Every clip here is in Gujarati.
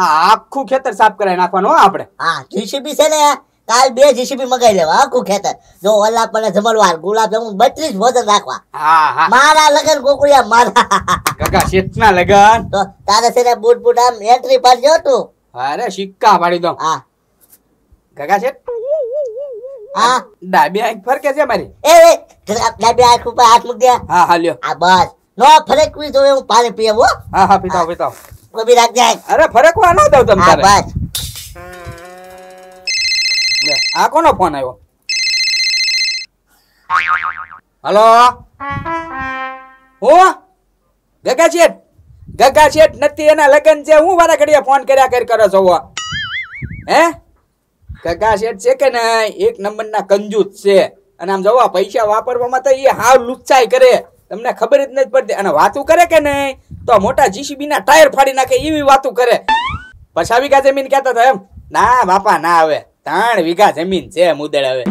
આ આખું ખેતર સાફ કરાવી નાખવાનું આપણે હા જીસીબી છે ને કાલ બે જીસીબી મગાઈ લેવા આખું ખેતર જો ઓલા પણ જમણવાર ગુલાબ જામુન બત્રીસ ભોજન રાખવા હા હા મારા લગન કોકુડિયા મારા કાકા શેઠના લગન તો તારે છે ને બૂટ બૂટ આમ એન્ટ્રી પાડજો તું અરે સિક્કા પાડી દો હા કાકા શેઠ હા ડાબી આંખ ફરકે છે મારી એ ડાબી આંખ ઉપર હાથ મૂક દે હા હા લ્યો આ બસ નો ફરક જોવે હું પાણી પીવું હા હા પીતાવ પીતાવ ગોબી રાખ જાય અરે ફરકવા ના દઉં તમને બસ આ કોનો ફોન આવ્યો હલો હો ગગા શેઠ ગગા શેઠ નથી એના લગન છે હું વારા ઘડીએ ફોન કર્યા કરી કરો છો હે ગગા શેઠ છે કે નહીં એક નંબર ના કંજૂત છે અને આમ જોવા પૈસા વાપરવામાં તો એ હાવ લુચ્ચાઈ કરે તમને ખબર જ નથી પડતી અને વાતું કરે કે નહીં તો મોટા જીસીબી ના ટાયર ફાડી નાખે એવી વાતો કરે પછા વીઘા જમીન કહેતા હતા એમ ના બાપા ના આવે ત્રણ વીઘા જમીન છે મુદળ હવે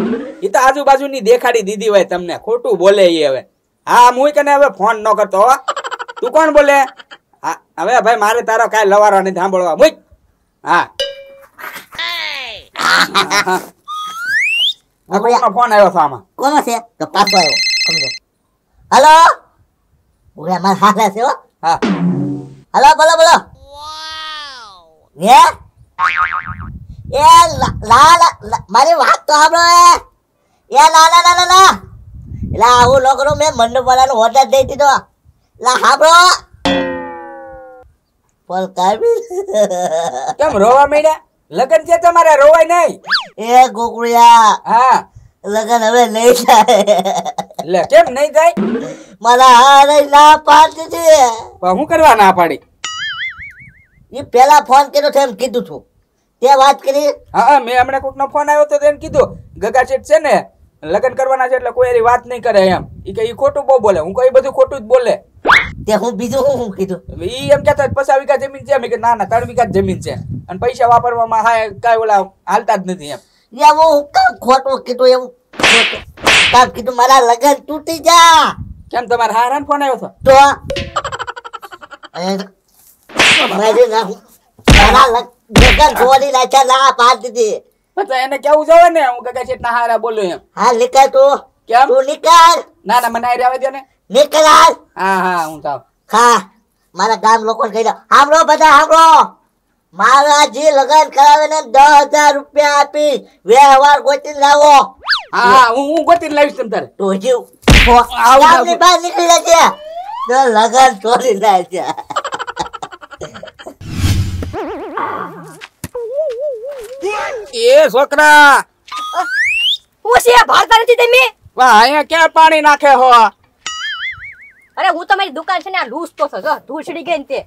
એ તો આજુબાજુની દેખાડી દીધી હોય તમને ખોટું બોલે એ હવે હા હું કને હવે ફોન ન કરતો તું કોણ બોલે હવે ભાઈ મારે તારો કાંઈ લવારો નહીં સાંભળવા મુઈ હા ફોન આવ્યો આમાં કોનો છે તો હા હલો બોલો બોલો એ લા લા મારી વાત તો સાંભળો એ એ લા લા લા લા એટલે આવું લોકરો મેં મંડપવાળાનો ઓર્ડર દઈ દીધો લા સાંભળો પણ કાવી કેમ રોવા માંડ્યા લગન છે તમારે રોવાય નહીં એ ગોકુળિયા હા લગન હવે નહીં થાય લે કેમ નહીં જાય મારા હારે ના પાડી છે પણ હું કરવા ના પાડી એ પેલા ફોન કર્યો છે એમ કીધું છું તે વાત કરી હા મેં હમણાં કોકનો ફોન આવ્યો તો એને કીધું ગગા શેઠ છે ને લગ્ન કરવાના છે એટલે કોઈ એની વાત નહીં કરે એમ એ કે એ ખોટું બહુ બોલે હું કઈ બધું ખોટું જ બોલે તે હું બીજું હું કીધું ઈ એમ કેતા પચાસ વીઘા જમીન છે એમ કે ના ના ત્રણ વીઘા જમીન છે અને પૈસા વાપરવામાં હા કઈ ઓલા હાલતા જ નથી એમ એ હું ખોટું કીધું એવું કામ કીધું મારા લગન તૂટી જા કેમ તમારા હારાન ફોન આવ્યો હતો તો મારે ના મારા લગન જોવાની લાચા ના પાડ દીધી તો એને કેવું જોવે ને હું કાકા છે ના હારા બોલું એમ હા નિકાલ તું કેમ તું નિકાલ ના ના મને આઈ દે ને નિકાલ હા હા હું તાવ હા મારા ગામ લોકોને કહી દો સાંભળો બધા સાંભળો મારા જે લગન કરાવે ને દસ હજાર રૂપિયા આપી વ્યવહાર ગોતી લાવો હા હું હું ગોતીને લાવીશ તમ તો જીવ આવની નીકળી છે તો છોકરા હું છે ભારતા નથી તમે વાહ ક્યાં પાણી નાખે હો અરે હું તમારી દુકાન છે ને લૂસ તો છે ધૂસડી ગઈ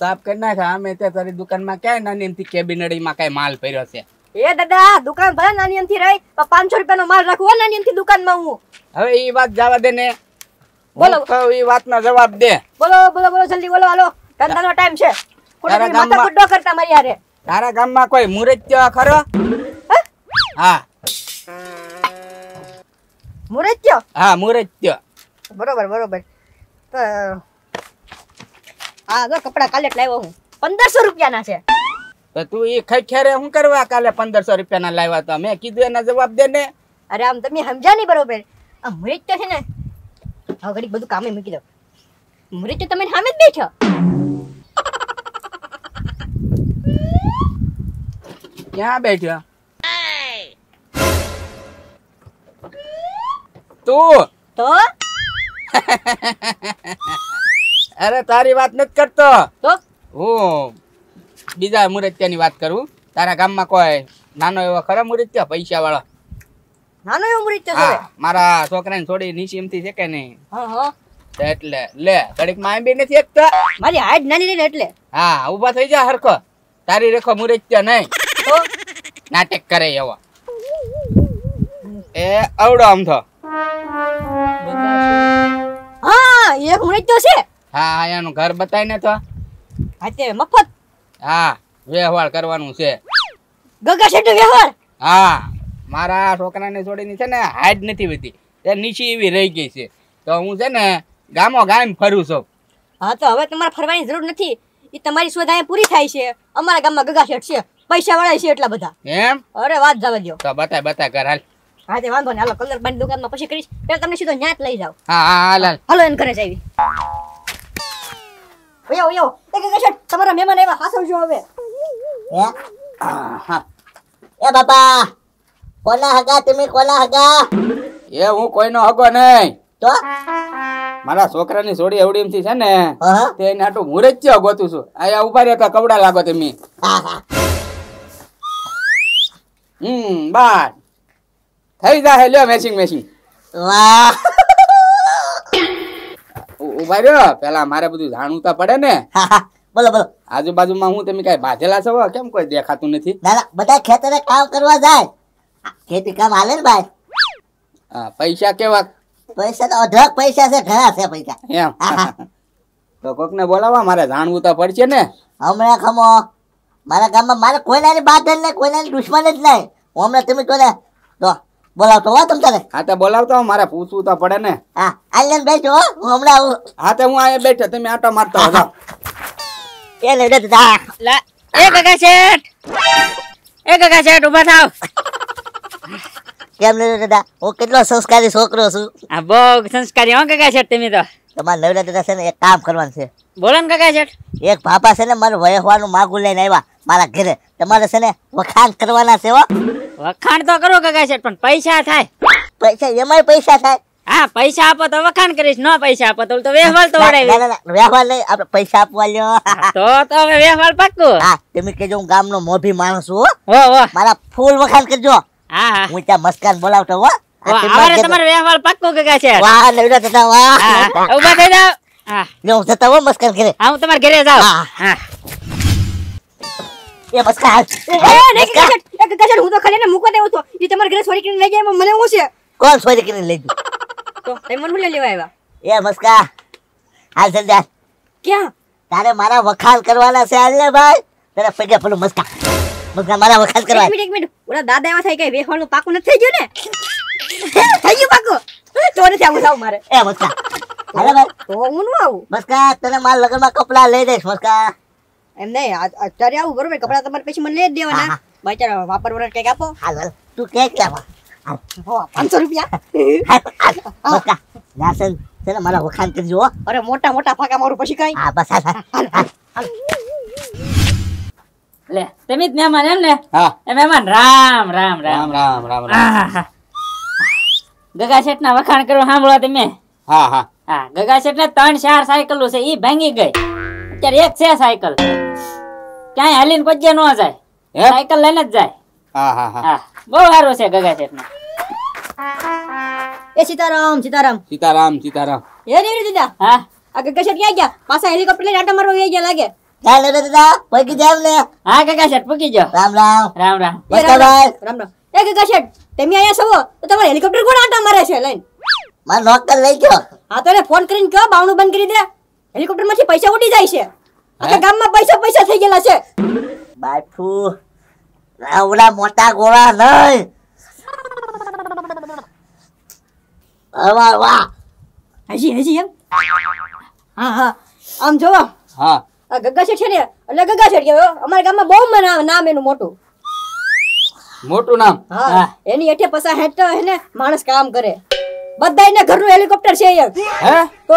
સાફ કરી નાખે અમે તે તારી દુકાનમાં ક્યાંય નાની કેબિનડી માં કઈ માલ પહેર્યો છે એ દાદા દુકાન ભલે નાની એમથી રહી પણ પાંચસો રૂપિયાનો માલ રાખવો નાની એમથી દુકાનમાં હું હવે એ વાત જવા દે ને બોલો એ વાતનો જવાબ દે બોલો બોલો બોલો જલ્દી બોલો હાલો ધંધાનો ટાઈમ છે તારા ગામમાં કરતા મારી હારે તારા ગામમાં કોઈ મુરત્યો ખરો હા મુરત્યો હા મુરત્યો બરોબર બરોબર તો હા જો કપડા કાલે લાવ્યો હું પંદરસો રૂપિયાના છે તો તું એ ખેરે શું કરવા કાલે પંદરસો રૂપિયા ના લાવ્યા તો મેં કીધું એના જવાબ દે ને અરે આમ તમે સમજ્યા નહીં બરોબર આ મૃત તો છે ને હવે ઘડીક બધું કામે મૂકી દો મૃત તો તમે સામે જ બેઠો ક્યાં બેઠ્યો તું તો અરે તારી વાત નથી કરતો તો હું બીજા મુરત્યાની વાત કરું તારા ગામમાં કોઈ નાનો એવો ખરા મુરત્યા પૈસા વાળા નાનો એવો મુરત્યા મારા છોકરાને થોડી નીચી છે કે નહીં એટલે લે ઘડીક માં બે નથી એકતા મારી હાઈટ નાની રહી એટલે હા ઊભા થઈ જા હરખો તારી રેખો મુરત્યા નહીં નાટક કરે એવો એ અવડો આમ થો હા એક મુરત્યો છે હા એનું ઘર ને તો હાતે મફત હા વ્યવહાર કરવાનું છે ગગા શેઠ વ્યવહાર હા મારા છોકરાને છોડીને છે ને હાઈટ નથી વધી એ નીચી એવી રહી ગઈ છે તો હું છે ને ગામો ગામ ફરું છું હા તો હવે તમારે ફરવાની જરૂર નથી એ તમારી શોધ અહીંયા પૂરી થાય છે અમારા ગામમાં ગગા શેઠ છે પૈસા વાળા છે એટલા બધા એમ અરે વાત જવા દો તો બતાય બતાય કર હાલ હા તે વાંધો ને હાલો કલર બાંધી દુકાનમાં પછી કરીશ પેલા તમને સીધો ન્યાત લઈ જાવ હા હા હાલ હાલો એન ઘરે જ આવી ઓયો ઓયો એ કાકા શેઠ તમારા મહેમાન આવ્યા હાસવજો હવે એ બાપા કોના હગા તમે કોના હગા એ હું કોઈનો હગો નહીં તો મારા છોકરાની સોડી અવડીમ થી છે ને તે એને આટલું મુરચ્યો ગોતું છું આયા ઉભા રહ્યા કપડા લાગો તમે હમ બાર થઈ જા લ્યો મેચિંગ મેચિંગ વાહ ઉભા રહ્યો પેલા મારે બધું જાણવું તો પડે ને બોલો બોલો આજુબાજુમાં હું તમે કઈ બાંધેલા છો કેમ કોઈ દેખાતું નથી ના બધા ખેતરે કામ કરવા જાય ખેતી કામ હાલે ને ભાઈ હા પૈસા કેવા પૈસા તો અઢળક પૈસા છે ઘણા છે પૈસા એમ તો કોક ને બોલાવવા મારે જાણવું તો પડશે ને હમણાં ખમો મારા ગામમાં મારે કોઈનાની બાદ જ નહીં કોઈનાની દુશ્મન જ નહીં હમણાં તમે તો બોલાવતો હો તમ તારે હા તો બોલાવતો મારે પૂછવું તો પડે ને હા આલન બેઠો હો હું હમણાં હા તો હું અહીંયા બેઠો તમે આટો મારતો હો એ લે દે તા એ કાકા શેઠ એ કાકા શેઠ ઊભા થાવ કેમ લે દાદા હું કેટલો સંસ્કારી છોકરો છું આ બહુ સંસ્કારી હો કાકા શેઠ તમે તો તમારે નવરા દાદા છે ને એક કામ કરવાનું છે બોલો ને કાકા શેઠ એક ભાપા છે ને મારે વહેવાનું માગું લઈને આવ્યા મારા ઘરે તમારે છે ને વખાણ કરવાના છે વખાણ તો કરો કાકા શેઠ પણ પૈસા થાય પૈસા એમાંય પૈસા થાય હા પૈસા આપો તો વખાણ કરીશ ન પૈસા આપો તો તો વેહવાલ તો વડાવી વેહવાલ નહીં આપણે પૈસા આપવા લ્યો તો તો હવે વેહવાલ પાક્કો હા તમે કેજો હું ગામનો મોભી માણસ છું હો હો મારા ફૂલ વખાણ કરજો હા હા હું ત્યાં મસ્કાન બોલાવતો હો સોરી કરીને લઈ ગયા મને લઈ લેવા એ મસ્કા હાલ જલ્દી ક્યાં તારે મારા વખાલ કરવાના છે હાલ ભાઈ તારા પગે પેલું મસ્કા મસ્કા મારા વખાલ કરવા દાદા એવા થઈ ગયા વેહવાનું પાકું નથી થઈ ગયું ને મારા લગનમાં કપડા હો અરે મોટા મોટા ફાકા મારું પછી કઈ હા બસ હાલ લે તમે જ મહેમાન એમ ને હા મહેમાન રામ રામ રામ રામ રામ રામ ગગા શેઠ ના વખાણ કરવા સાંભળવા તમે ગગા શેઠ ને ત્રણ ચાર સાયકલો છે ઈ ભાંગી ગઈ અત્યારે એક છે સાયકલ ક્યાંય હાલીને પજ્યા ન જાય સાયકલ લઈને જ જાય બહુ સારું છે ગગા શેઠ ને એ સીતારામ સીતારામ સીતારામ સીતારામ એ રેડી દીદા હા આ ગગા શેઠ ક્યાં ગયા પાછા હેલિકોપ્ટર લઈને આટા મારવા ગયા લાગે ચાલ રે દાદા પગી જાવ ને હા ગગા શેઠ પગી જાવ રામ રામ રામ રામ રામ રામ એ કે કશે તમે અહીંયા છો તો તમારે હેલિકોપ્ટર કોણ આટા મારે છે લઈને માર નોકર લઈ ગયો હા તો એને ફોન કરીને કહો બાવણું બંધ કરી દે હેલિકોપ્ટર માંથી પૈસા ઉડી જાય છે આખા ગામમાં પૈસા પૈસા થઈ ગયેલા છે બાફુ ઓલા મોટા ગોળા નહીં વાહ વાહ હજી હજી એમ હા હા આમ જોવો હા ગગા છે ને એટલે ગગા શેઠ અમારા ગામમાં બહુ નામ એનું મોટું મોટું નામ એની એઠે પસા હેઠ હે ને માણસ કામ કરે ને ઘરનું હેલિકોપ્ટર છે એક હે તો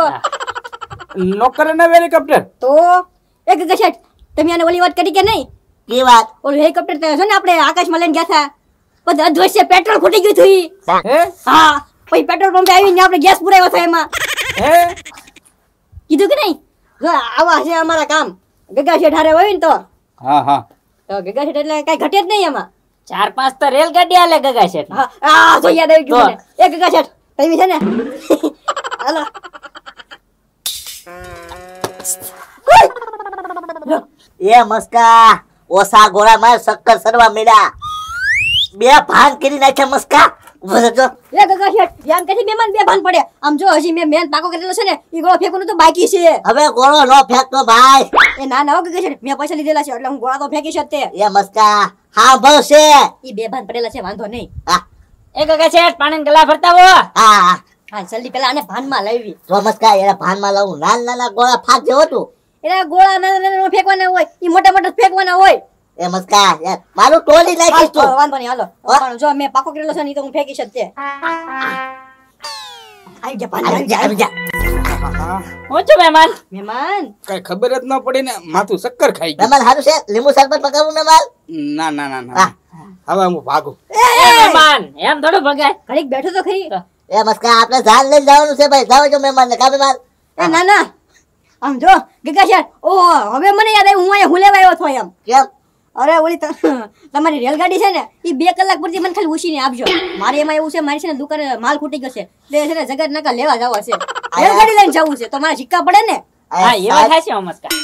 નોકરે ને હેલિકોપ્ટર તો એક ગશટ તમે આને ઓલી વાત કરી કે નહીં કે વાત ઓલું હેલિકોપ્ટર તો છે ને આપણે આકાશમાં લઈને ગયા હતા પછી અધ્વશ્ય પેટ્રોલ ખૂટી ગયું હતું હે હા પછી પેટ્રોલ પંપે આવીને આપણે ગેસ પુરાયો થાય એમાં હે કીધું કે નહીં આવા છે અમારા કામ ગગા શેઠ હારે હોય ને તો હા હા તો ગગા શેઠ એટલે કઈ ઘટે જ નહીં એમાં ચાર પાંચ તો રેલગાડી આલે ગગા શેઠ આ તો યાદ આવી એ ગગા શેઠ તમે છે ને હાલો એ મસ્કા ઓસા ગોળા માં શક્કર સરવા મેડા બે ભાંગ કરી નાખ્યા મસ્કા બાકી છે હવે ગોળો નો ફેંકતો ભાઈ ના પૈસા લીધેલા છે એટલે હું ગોળા ફેંકી શકતે મસ્કા હા ભવ છે ઈ બે ભાન પડેલા છે વાંધો નહીં હા એ કાકા શેઠ પાણી ગલા ફરતા હો હા હા જલ્દી પેલા આને ભાનમાં લાવી તો મસ્કા એને ભાનમાં લાવું નાના નાના ગોળા ફાક જેવો તું એટલે ફેંકવાના હોય ઈ મોટા મોટા ફેંકવાના હોય એ મસ્કા મારું ટોલી નાખીશ ભાગું એ મહેમાન એમ બેઠો તો ખરી એ આપણે લઈ જવાનું છે ભાઈ જાવ જો મહેમાન ને કા મહેમાન ના ના આમ જો ગગા સર ઓ હવે મને યાદ આવ્યું હું અહીંયા હું લેવા આવ્યો છો એમ કેમ અરે ઓલી તમારી રેલગાડી છે ને એ બે કલાક પૂરતી મને ખાલી ઉછીને આપજો મારે એમાં એવું છે મારી છે ને દુકાને માલ ખૂટી ગયો છે તે છે ને જગત નાકા લેવા જવા છે રેલગાડી લઈને જવું છે તો મારા સિક્કા પડે ને હા એવા થાશે મસ્કા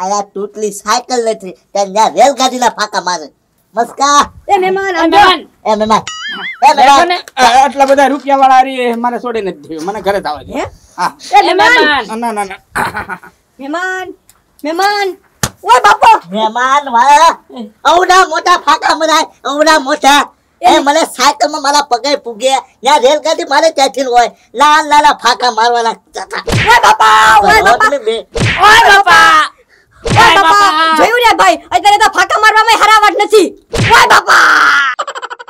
આયા તૂટલી સાયકલ નથી ત્યાં રેલગાડીના ફાકા મારે મસ્કા એ મહેમાન મહેમાન એ મહેમાન આટલા બધા રૂપિયા વાળા રે મને છોડી નથી મને ઘરે જ આવવા દે હા એ મહેમાન ના ના ના મહેમાન મહેમાન ઓય બાપો મહેમાન વાળા અવડા મોટા ફાટા મરાય અવડા મોટા એ મને સાયકલમાં મારા પગે પૂગે યા રેલગાડી મારે ત્યાંથી હોય લાલ લાલા ફાકા મારવા લાગતા હતા ઓય બાપા ઓય બાપા ઓય બાપા ઓય બાપા જોયું રે ભાઈ અત્યારે તો ફાકા મારવામાં હરાવટ નથી ઓય બાપા